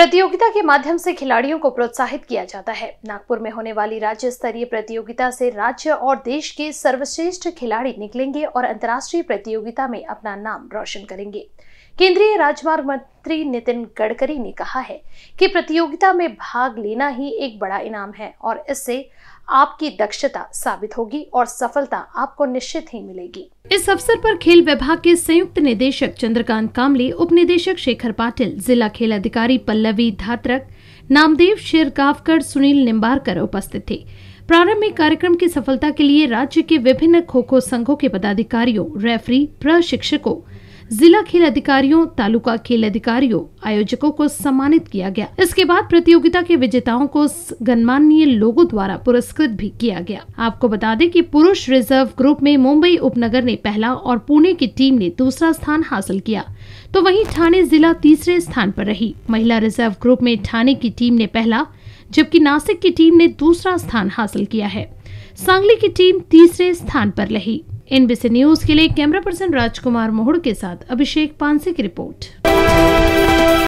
प्रतियोगिता के माध्यम से खिलाड़ियों को प्रोत्साहित किया जाता है नागपुर में होने वाली राज्य स्तरीय प्रतियोगिता से राज्य और देश के सर्वश्रेष्ठ खिलाड़ी निकलेंगे और अंतर्राष्ट्रीय प्रतियोगिता में अपना नाम रोशन करेंगे केंद्रीय राजमार्ग मंत्री नितिन गडकरी ने कहा है कि प्रतियोगिता में भाग लेना ही एक बड़ा इनाम है और इससे आपकी दक्षता साबित होगी और सफलता आपको निश्चित ही मिलेगी इस अवसर पर खेल विभाग के संयुक्त निदेशक चंद्रकांत कामले उप निदेशक शेखर पाटिल जिला खेल अधिकारी पल्लवी धात्रक नामदेव शेर कावकर सुनील निम्बारकर उपस्थित थे प्रारंभिक कार्यक्रम की सफलता के लिए राज्य के विभिन्न खो खो संघों के पदाधिकारियों रेफरी प्रशिक्षकों जिला खेल अधिकारियों तालुका खेल अधिकारियों आयोजकों को सम्मानित किया गया इसके बाद प्रतियोगिता के विजेताओं को गणमान्य लोगों द्वारा पुरस्कृत भी किया गया आपको बता दें कि पुरुष रिजर्व ग्रुप में मुंबई उपनगर ने पहला और पुणे की टीम ने दूसरा स्थान हासिल किया तो वही ठाणे जिला तीसरे स्थान पर रही महिला रिजर्व ग्रुप में ठाणे की टीम ने पहला जबकि नासिक की टीम ने दूसरा स्थान हासिल किया है सांगली की टीम तीसरे स्थान पर रही एनबीसी न्यूज के लिए कैमरा पर्सन राजकुमार मोहड़ के साथ अभिषेक पानसे की रिपोर्ट